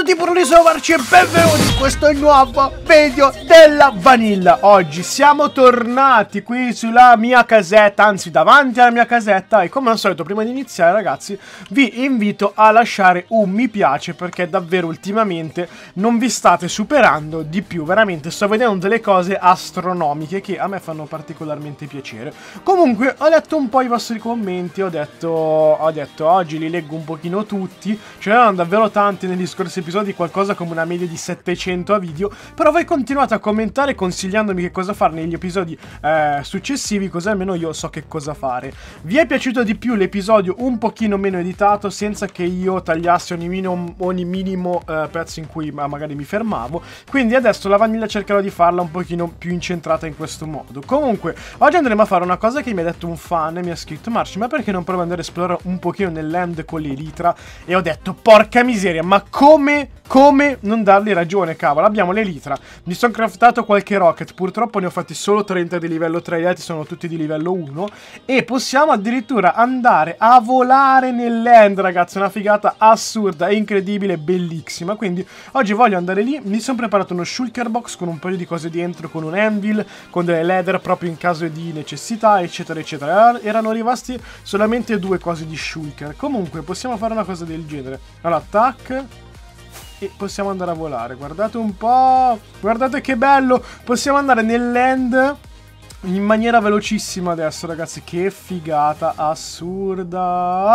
a tutti per e benvenuti in questo nuovo video della Vanilla Oggi siamo tornati qui sulla mia casetta, anzi davanti alla mia casetta E come al solito prima di iniziare ragazzi vi invito a lasciare un mi piace Perché davvero ultimamente non vi state superando di più Veramente sto vedendo delle cose astronomiche che a me fanno particolarmente piacere Comunque ho letto un po' i vostri commenti, ho detto, ho detto oggi li leggo un pochino tutti Ce n'erano davvero tanti negli scorsi episodi episodi qualcosa come una media di 700 a video, però voi continuate a commentare consigliandomi che cosa fare negli episodi eh, successivi, così almeno io so che cosa fare. Vi è piaciuto di più l'episodio un pochino meno editato, senza che io tagliassi ogni minimo, ogni minimo eh, pezzo in cui magari mi fermavo, quindi adesso la vaniglia cercherò di farla un pochino più incentrata in questo modo. Comunque, oggi andremo a fare una cosa che mi ha detto un fan e mi ha scritto Marci, ma perché non provo ad andare a esplorare un pochino nell'end con l'elitra? E ho detto, porca miseria, ma come come, non dargli ragione, cavolo. Abbiamo l'elitra. Mi sono craftato qualche rocket. Purtroppo ne ho fatti solo 30 di livello 3, gli altri sono tutti di livello 1. E possiamo addirittura andare a volare nell'end, ragazzi. Una figata assurda, incredibile, bellissima. Quindi oggi voglio andare lì. Mi sono preparato uno shulker box con un paio di cose dentro, con un anvil, con delle leather proprio in caso di necessità, eccetera, eccetera. Erano rimasti solamente due cose di shulker. Comunque, possiamo fare una cosa del genere. Allora, attack e possiamo andare a volare. Guardate un po', guardate che bello, possiamo andare nel land in maniera velocissima adesso, ragazzi. Che figata assurda.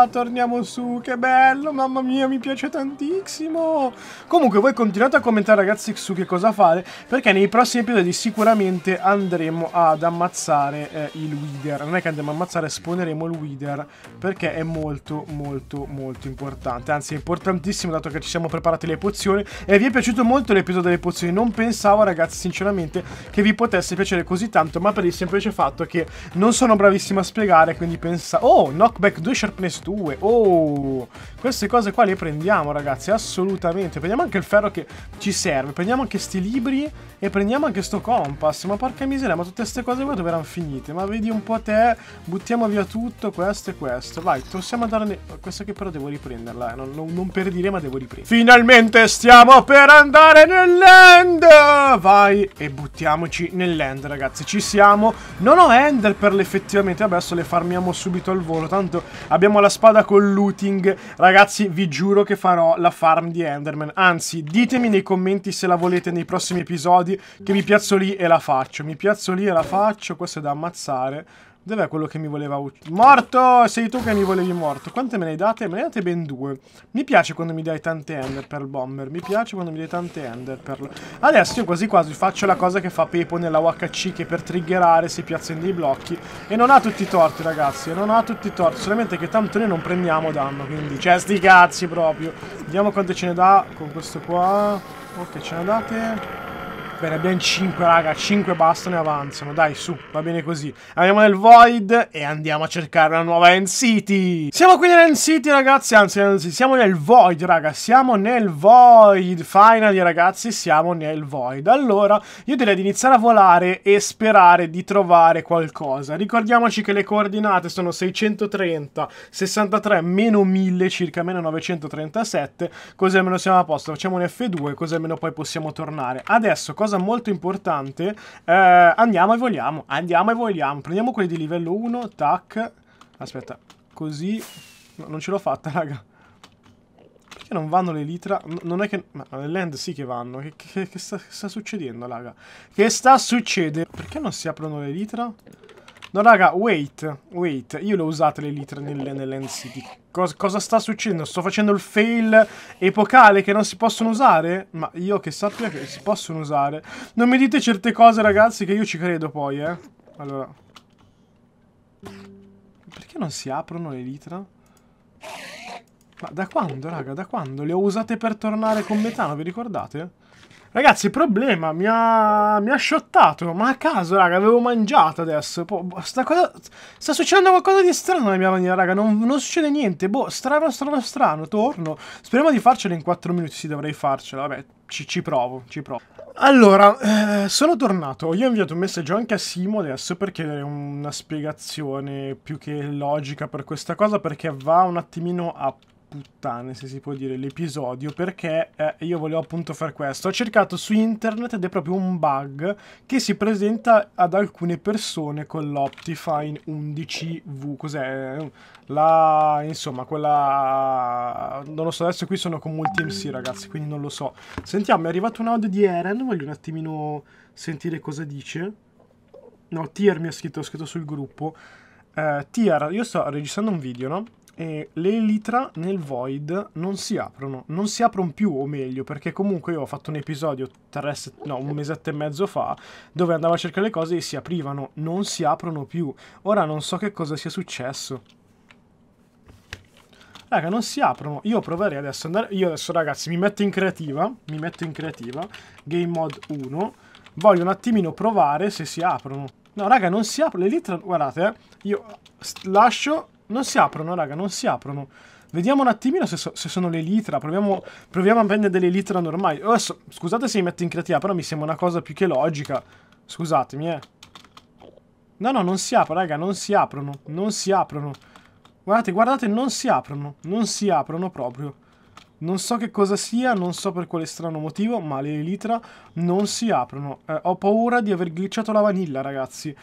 Ah, torniamo su, che bello. Mamma mia, mi piace tantissimo. Comunque, voi continuate a commentare, ragazzi, su che cosa fare, perché nei prossimi episodi sicuramente andremo ad ammazzare eh, il Wither. Non è che andremo a ammazzare, esponeremo il Wither, perché è molto, molto, molto importante. Anzi, è importantissimo, dato che ci siamo preparati le pozioni. E vi è piaciuto molto l'episodio delle pozioni. Non pensavo, ragazzi, sinceramente, che vi potesse piacere così tanto tanto, ma per il semplice fatto che non sono bravissimo a spiegare, quindi pensa... Oh, knockback 2, sharpness 2, oh! Queste cose qua le prendiamo, ragazzi, assolutamente. Prendiamo anche il ferro che ci serve, prendiamo anche sti libri e prendiamo anche sto compass. Ma porca miseria, ma tutte queste cose qua dove erano finite? Ma vedi un po' te, buttiamo via tutto, questo e questo. Vai, possiamo andare... Questa che però devo riprenderla, eh, non, non, non per dire ma devo riprendere. Finalmente stiamo per andare nel land! Vai e buttiamoci nel land, ragazzi. Ci ci siamo. Non ho Ender per effettivamente. adesso le farmiamo subito al volo, tanto abbiamo la spada con looting. Ragazzi, vi giuro che farò la farm di Enderman. Anzi, ditemi nei commenti se la volete nei prossimi episodi, che mi piazzo lì e la faccio. Mi piazzo lì e la faccio, questo è da ammazzare. Dov'è quello che mi voleva uccidere? Morto! Sei tu che mi volevi morto. Quante me ne hai date? Me ne hai date ben due. Mi piace quando mi dai tante ender per il bomber. Mi piace quando mi dai tante ender per... Adesso io quasi quasi faccio la cosa che fa Pepo nella UHC che per triggerare si piazza in dei blocchi. E non ha tutti i torti, ragazzi. E non ha tutti i torti. Solamente che tanto noi non prendiamo danno, quindi... Cioè, sti cazzi proprio. Vediamo quante ce ne dà con questo qua. Ok, oh, ce ne date... Bene, abbiamo 5, raga. 5 bastano e avanzano. Dai, su, va bene così. Andiamo nel Void e andiamo a cercare una nuova End City. Siamo qui nell'End City, ragazzi. Anzi, anzi, siamo nel Void, raga. Siamo nel Void. Finally, ragazzi, siamo nel Void. Allora, io direi di iniziare a volare e sperare di trovare qualcosa. Ricordiamoci che le coordinate sono 630, 63, meno 1000, circa meno 937. Così almeno siamo a posto. Facciamo un F2, così almeno poi possiamo tornare. Adesso, cosa cosa molto importante. Eh, andiamo e vogliamo, andiamo e vogliamo. Prendiamo quelli di livello 1, tac. Aspetta, così... No, non ce l'ho fatta, raga. Perché non vanno le litra? Non è che... Ma le land sì che vanno. Che, che, che, sta, che sta succedendo, raga? Che sta succedendo? Perché non si aprono le litra? No, raga, wait, wait. Io le ho usate le litra nelle, nelle Land City. Cos- cosa sta succedendo? Sto facendo il fail epocale che non si possono usare? Ma io che sappia che si possono usare. Non mi dite certe cose, ragazzi, che io ci credo poi, eh. Allora. Perché non si aprono le litra? Ma da quando, raga? Da quando? Le ho usate per tornare con metano, vi ricordate? Ragazzi, problema, mi ha, mi ha shottato, ma a caso, raga, avevo mangiato adesso. Boh, sta, cosa, sta succedendo qualcosa di strano nella mia maniera, raga, non, non, succede niente. Boh, strano, strano, strano, torno. Speriamo di farcela in 4 minuti, sì, dovrei farcela, vabbè, ci, ci provo, ci provo. Allora, eh, sono tornato. Io ho inviato un messaggio anche a Simo adesso per chiedere una spiegazione più che logica per questa cosa, perché va un attimino a puttane, se si può dire, l'episodio, perché eh, io volevo appunto fare questo. Ho cercato su internet ed è proprio un bug che si presenta ad alcune persone con l'Optifine 11V, cos'è? La... insomma, quella... non lo so, adesso qui sono con molti MC, ragazzi, quindi non lo so. Sentiamo, è arrivato un audio di Eren, voglio un attimino sentire cosa dice. No, Tier mi ha scritto, ho scritto sul gruppo. Eh, Tier, io sto registrando un video, no? e le elitra nel void non si aprono, non si aprono più o meglio perché comunque io ho fatto un episodio terrestre, no, un mesetto e mezzo fa dove andavo a cercare le cose e si aprivano, non si aprono più, ora non so che cosa sia successo. Raga, non si aprono. Io proverei adesso andare... Io adesso, ragazzi, mi metto in creativa. Mi metto in creativa. Game mod 1. Voglio un attimino provare se si aprono. No, raga, non si aprono. Le litra... Guardate, eh. Io lascio non si aprono, raga, non si aprono. Vediamo un attimino se, so, se sono le litra. Proviamo, proviamo, a vendere delle litra normali. Oh, adesso, scusate se mi metto in creativa, però mi sembra una cosa più che logica. Scusatemi, eh. No, no, non si aprono, raga, non si aprono. Non si aprono. Guardate, guardate, non si aprono. Non si aprono proprio. Non so che cosa sia, non so per quale strano motivo, ma le litra non si aprono. Eh, ho paura di aver glitchato la vanilla, ragazzi.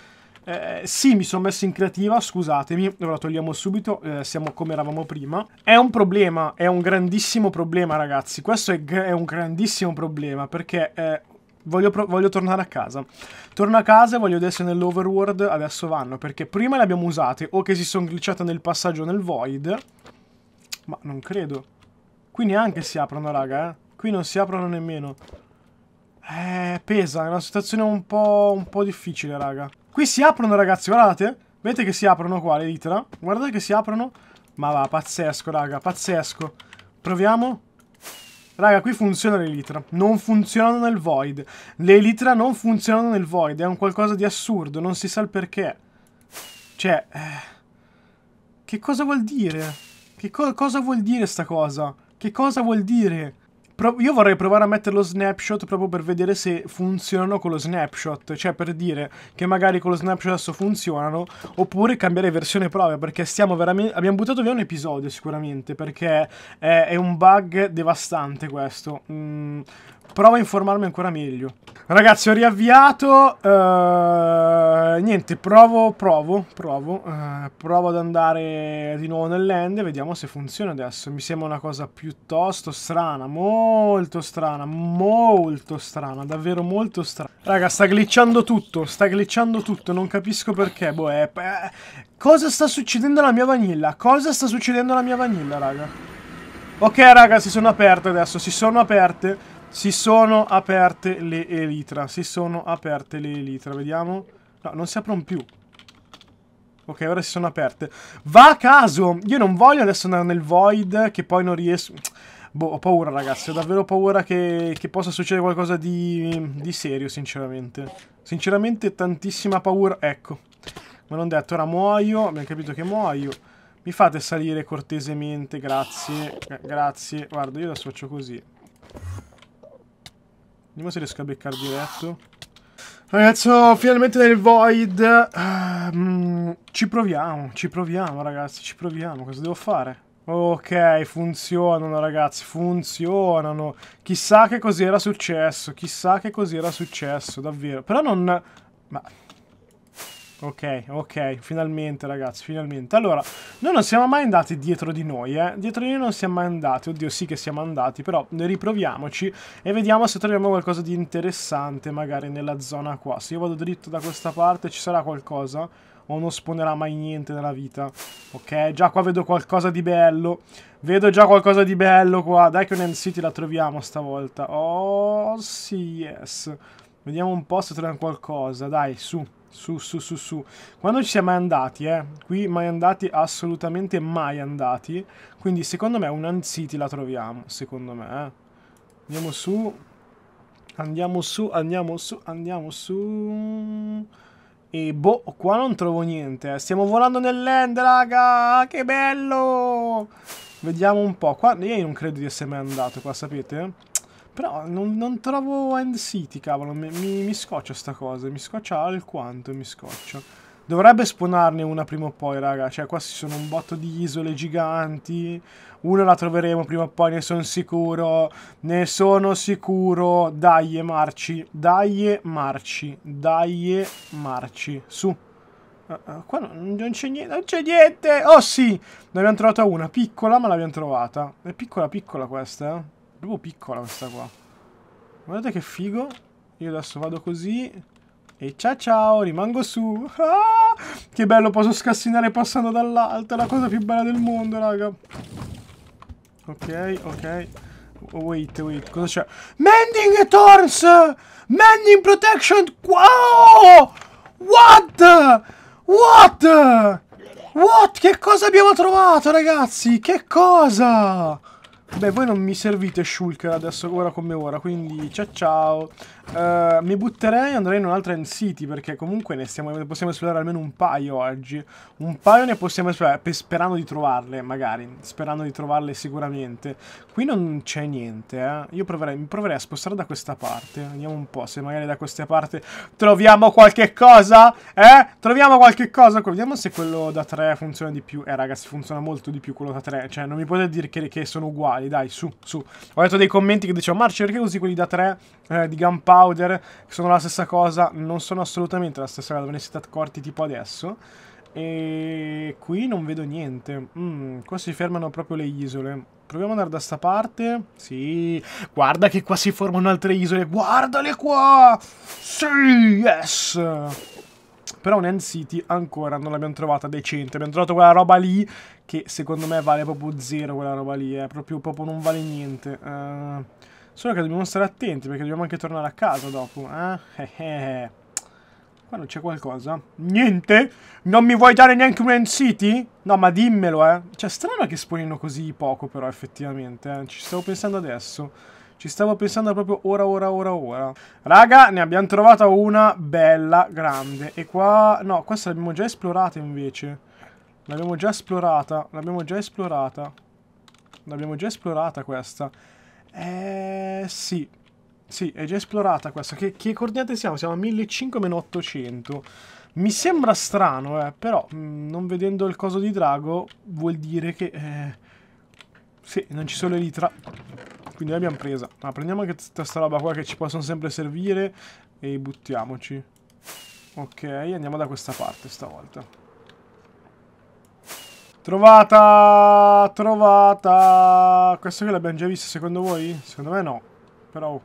Eh, sì, mi sono messo in creativa, scusatemi, ora togliamo subito, eh, siamo come eravamo prima. È un problema, è un grandissimo problema ragazzi, questo è, è un grandissimo problema perché eh, Voglio, voglio, tornare a casa. Torno a casa e voglio adesso nell'overworld adesso vanno, perché prima le abbiamo usate o che si sono glitchate nel passaggio nel void, ma non credo. Qui neanche si aprono, raga, eh. Qui non si aprono nemmeno. Eh, pesa, è una situazione un po', un po' difficile, raga. Qui si aprono, ragazzi, guardate. Vedete che si aprono qua le dita? Guardate che si aprono. Ma va, pazzesco, raga, pazzesco. Proviamo. Raga, qui funziona l'elitra. Non funzionano nel void. Le elitra non funzionano nel void. È un qualcosa di assurdo. Non si sa il perché. Cioè... Eh, che cosa vuol dire? Che co cosa vuol dire sta cosa? Che cosa vuol dire? io vorrei provare a mettere lo snapshot proprio per vedere se funzionano con lo snapshot, cioè per dire che magari con lo snapshot adesso funzionano, oppure cambiare versione prove, perché stiamo veramente... abbiamo buttato via un episodio sicuramente, perché è, è un bug devastante questo. Mm, Provo a informarmi ancora meglio. Ragazzi, ho riavviato. Uh, niente, provo, provo, provo. Uh, provo ad andare di nuovo nell'end. Vediamo se funziona adesso. Mi sembra una cosa piuttosto strana. Molto strana. Molto strana. Davvero molto strana. Raga, sta glitchando tutto. Sta glitchando tutto. Non capisco perché. Boh, è... Cosa sta succedendo alla mia vanilla? Cosa sta succedendo alla mia vanilla, raga? Ok, raga, si sono aperte adesso. Si sono aperte. Si sono aperte le elitra. Si sono aperte le elitra. Vediamo. No, non si aprono più. Ok, ora si sono aperte. Va a caso! Io non voglio adesso andare nel void che poi non riesco... Boh, ho paura ragazzi, ho davvero paura che, che possa succedere qualcosa di, di serio, sinceramente. Sinceramente tantissima paura... Ecco, me l'hanno detto, ora muoio, abbiamo capito che muoio. Mi fate salire cortesemente, grazie, eh, grazie. Guarda, io adesso faccio così. Vediamo se riesco a beccare diretto. Ragazzi, oh, finalmente nel Void. Mm, ci proviamo, ci proviamo, ragazzi, ci proviamo. Cosa devo fare? Ok, funzionano ragazzi, funzionano. Chissà che cos'era successo, chissà che cos'era successo, davvero. Però non... Ma Ok, ok, finalmente ragazzi, finalmente. Allora, noi non siamo mai andati dietro di noi, eh. Dietro di noi non siamo mai andati, oddio sì che siamo andati, però riproviamoci e vediamo se troviamo qualcosa di interessante magari nella zona qua. Se io vado dritto da questa parte ci sarà qualcosa o non spawnerà mai niente nella vita. Ok, già qua vedo qualcosa di bello. Vedo già qualcosa di bello qua. Dai che un End City la troviamo stavolta. Oh, sì, yes. Vediamo un po' se troviamo qualcosa, dai, su. Su, su, su, su. Quando ci siamo mai andati, eh. Qui mai andati, assolutamente mai andati. Quindi secondo me un Uncity la troviamo, secondo me. Eh. Andiamo su. Andiamo su, andiamo su, andiamo su. E boh, qua non trovo niente. Eh. Stiamo volando nell'end, raga! Che bello! Vediamo un po'. Qua io non credo di essere mai andato qua, sapete? Però non, non trovo End City, cavolo, mi, mi, mi, scoccia sta cosa, mi scoccia alquanto, mi scoccia. Dovrebbe spawnarne una prima o poi, raga, cioè qua ci sono un botto di isole giganti, una la troveremo prima o poi, ne sono sicuro, ne sono sicuro, dai marci, dai marci, dai marci, su. Uh, uh, qua non, non c'è niente, non c'è niente, oh sì, ne abbiamo trovata una, piccola ma l'abbiamo trovata, è piccola piccola questa, eh proprio piccola questa qua. Guardate che figo. Io adesso vado così. E ciao ciao, rimango su. Ah, che bello, posso scassinare passando dall'alto. È la cosa più bella del mondo, raga. Ok, ok. Oh, wait, wait, cosa c'è? Mending Thorns! Mending Protection! Wow! Oh! What? What? What? Che cosa abbiamo trovato, ragazzi? Che cosa? Beh, voi non mi servite Shulker adesso, ora come ora, quindi ciao ciao. Eh, mi butterei andrei in un'altra End City perché comunque ne, stiamo, ne possiamo esplorare almeno un paio oggi. Un paio ne possiamo esplorare sperando di trovarle magari, sperando di trovarle sicuramente. Qui non c'è niente, eh. Io proverei, mi proverei a spostare da questa parte. Vediamo un po', se magari da questa parte troviamo qualche cosa, eh? Troviamo qualche cosa. Vediamo se quello da 3 funziona di più. Eh ragazzi, funziona molto di più quello da 3. Cioè non mi potete dire che, che sono uguali, dai, su, su. Ho letto dei commenti che dicevano, Marcio perché usi quelli da 3 eh, di Gunpowder? powder, che sono la stessa cosa, non sono assolutamente la stessa cosa, ve ne siete accorti tipo adesso. E qui non vedo niente. Mm, qua si fermano proprio le isole. Proviamo ad andare da sta parte. Sì, guarda che qua si formano altre isole. Guardale qua! Sì, yes! Però un End City ancora non l'abbiamo trovata decente. Abbiamo trovato quella roba lì che secondo me vale proprio zero quella roba lì. Eh. Proprio, proprio non vale niente. Uh, Solo che dobbiamo stare attenti perché dobbiamo anche tornare a casa dopo. Eh? eh? Eh, eh. Qua non c'è qualcosa? Niente? Non mi vuoi dare neanche un End City? No, ma dimmelo, eh. Cioè, strano che esponino così poco, però, effettivamente. Eh. Ci stavo pensando adesso. Ci stavo pensando proprio ora, ora, ora, ora. Raga, ne abbiamo trovata una bella, grande. E qua... No, questa l'abbiamo già esplorata, invece. L'abbiamo già esplorata. L'abbiamo già esplorata. L'abbiamo già esplorata, questa. Eh sì, sì, è già esplorata questa. Che, che coordinate siamo? Siamo a 1500-800. Mi sembra strano, eh, però mh, mm, non vedendo il coso di drago vuol dire che... Eh, sì, non ci sono elitra. Quindi l'abbiamo presa. Ma prendiamo anche tutta questa roba qua che ci possono sempre servire e buttiamoci. Ok, andiamo da questa parte stavolta. Trovata, trovata. Questo qui l'abbiamo già visto, secondo voi? Secondo me no. Però oh.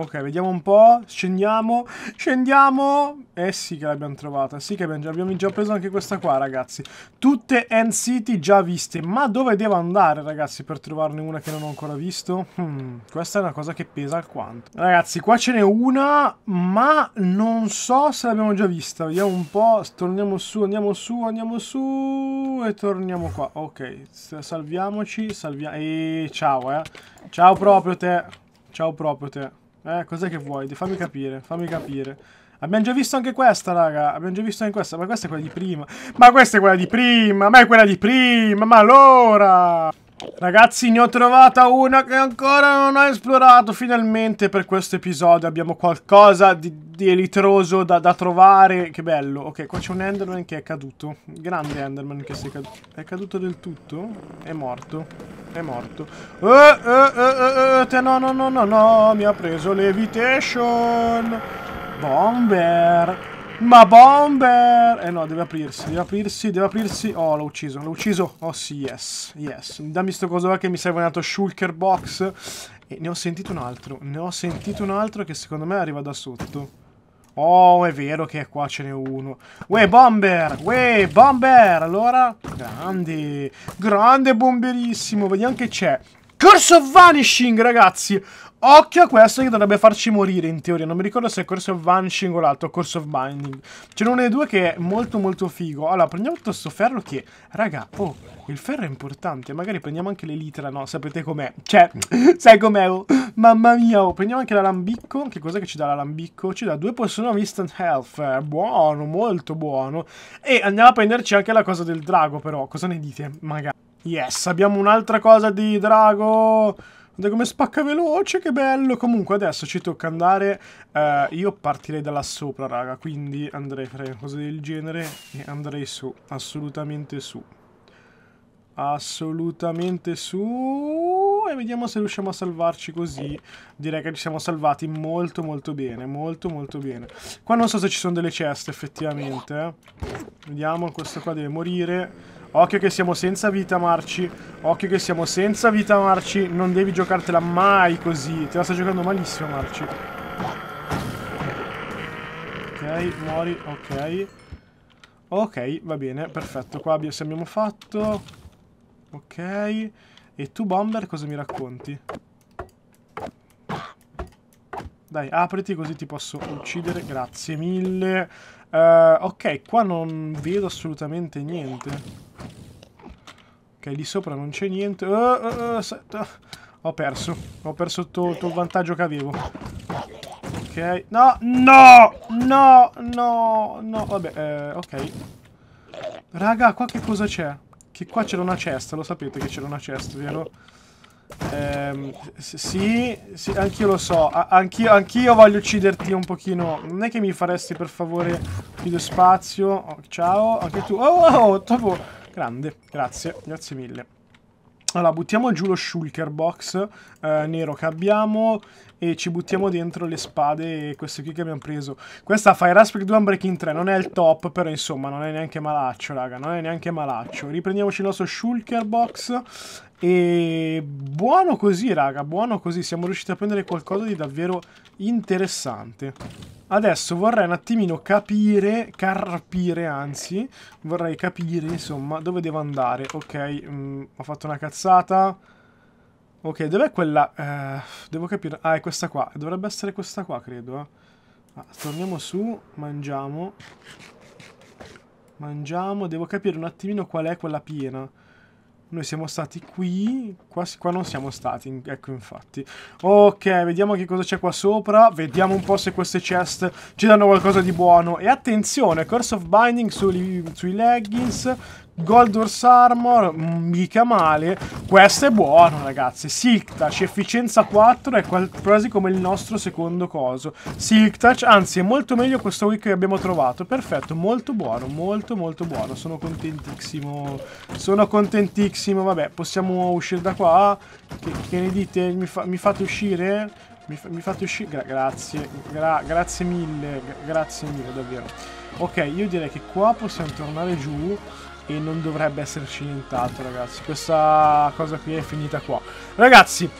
Ok, vediamo un po'. Scendiamo. Scendiamo. Eh sì che l'abbiamo trovata. Sì che abbiamo già, abbiamo già preso anche questa qua, ragazzi. Tutte End City già viste. Ma dove devo andare, ragazzi, per trovarne una che non ho ancora visto? Hmm, questa è una cosa che pesa alquanto. Ragazzi, qua ce n'è una, ma non so se l'abbiamo già vista. Vediamo un po'. Torniamo su, andiamo su, andiamo su. E torniamo qua. Ok, salviamoci. Salviamo. E ciao, eh. Ciao proprio te. Ciao proprio te. Eh, cos'è che vuoi? fammi capire, fammi capire. Abbiamo già visto anche questa, raga. Abbiamo già visto anche questa. Ma questa è quella di prima. Ma questa è quella di prima. Ma è quella di prima. Ma allora... Ragazzi, ne ho trovata una che ancora non ho esplorato. Finalmente per questo episodio abbiamo qualcosa di, di elitroso da, da, trovare. Che bello. Ok, qua c'è un Enderman che è caduto. Grande Enderman che si è caduto. È caduto del tutto? È morto. È morto. Oh, oh, te no, no, no, no, no, mi ha preso levitation. Bomber. Ma bomber! Eh no, deve aprirsi, deve aprirsi, deve aprirsi. Oh, l'ho ucciso, l'ho ucciso. Oh sì, yes, yes. Dammi sto coso che mi serve un altro shulker box. E ne ho sentito un altro, ne ho sentito un altro che secondo me arriva da sotto. Oh, è vero che qua ce n'è uno. Uè, bomber! Uè, bomber! Allora, grande! Grande bomberissimo! Vediamo che c'è. Curse of Vanishing, ragazzi! Occhio a questo che dovrebbe farci morire in teoria, non mi ricordo se è Corso of Vanishing o l'altro, Corso of Binding. C'è uno dei due che è molto molto figo. Allora, prendiamo tutto sto ferro che, raga, oh, il ferro è importante. Magari prendiamo anche l'elitra, no? Sapete com'è? Cioè, sai com'è? Oh? Mamma mia, oh. Prendiamo anche l'alambicco. Che cos'è che ci dà l'alambicco? Ci dà due potion of instant health. Buono, molto buono. E andiamo a prenderci anche la cosa del drago, però. Cosa ne dite? Magari. Yes, abbiamo un'altra cosa di drago... Guarda come spacca veloce, che bello. Comunque adesso ci tocca andare. Eh, io partirei da là sopra, raga. Quindi andrei a fare cose del genere e andrei su. Assolutamente su. Assolutamente su. E vediamo se riusciamo a salvarci così. Direi che ci siamo salvati molto molto bene. Molto molto bene. Qua non so se ci sono delle ceste effettivamente. Vediamo, questo qua deve morire. Occhio che siamo senza vita, Marci. Occhio che siamo senza vita, Marci. Non devi giocartela mai così. Te la sta giocando malissimo, Marci. Ok, muori. Ok. Ok, va bene, perfetto. Qua abbiamo, fatto. Ok. E tu, Bomber, cosa mi racconti? Dai, apriti così ti posso uccidere. Grazie mille. Uh, ok, qua non vedo assolutamente niente. Ok, lì sopra non c'è niente. Uh, uh, uh, ho perso. Ho perso tutto il vantaggio che avevo. Ok. No, no, no, no, no. Vabbè, eh, ok. Raga, qua che cosa c'è? Che qua c'era una cesta, lo sapete che c'era una cesta, vero? Ehm, sì, sì, anch'io lo so. Anch'io anch voglio ucciderti un pochino. Non è che mi faresti per favore più spazio. Oh, ciao, anche tu. Oh, oh, oh, dopo... Grande, grazie, grazie mille. Allora, buttiamo giù lo shulker box eh, nero che abbiamo e ci buttiamo dentro le spade e queste qui che abbiamo preso. Questa Fire Aspect 2 Unbreaking 3 non è il top, però insomma non è neanche malaccio, raga, non è neanche malaccio. Riprendiamoci il nostro Shulker Box e buono così, raga, buono così. Siamo riusciti a prendere qualcosa di davvero interessante. Adesso vorrei un attimino capire, carpire anzi, vorrei capire insomma dove devo andare. Ok, mh, mm, ho fatto una cazzata. Ok, dov'è quella? Eh, devo capire. Ah, è questa qua. Dovrebbe essere questa qua, credo. Eh. Ah, torniamo su, mangiamo. Mangiamo, devo capire un attimino qual è quella piena. Noi siamo stati qui, qua, qua non siamo stati, ecco infatti. Ok, vediamo che cosa c'è qua sopra, vediamo un po' se queste chest ci danno qualcosa di buono. E attenzione, Curse of Binding sui, sui leggings, Gold Horse Armor, mm, mica male. Questo è buono, ragazzi. Silk Touch, efficienza 4, è quasi come il nostro secondo coso. Silk Touch, anzi, è molto meglio questo week che abbiamo trovato. Perfetto, molto buono, molto molto buono. Sono contentissimo. Sono contentissimo. Vabbè, possiamo uscire da qua. Che, che ne dite? Mi, fa, mi fate uscire? Mi, fa, mi, fate uscire? Gra grazie, gra grazie mille, gra grazie mille, davvero. Ok, io direi che qua possiamo tornare giù e non dovrebbe esserci nient'altro ragazzi questa cosa qui è finita qua ragazzi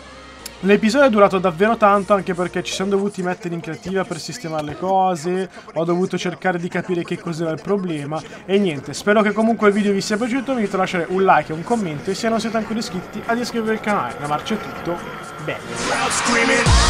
L'episodio è durato davvero tanto anche perché ci siamo dovuti mettere in creativa per sistemare le cose, ho dovuto cercare di capire che cos'era il problema e niente, spero che comunque il video vi sia piaciuto, Mi invito a lasciare un like e un commento e se non siete ancora iscritti ad iscrivervi al canale, la marcia è tutto, bene.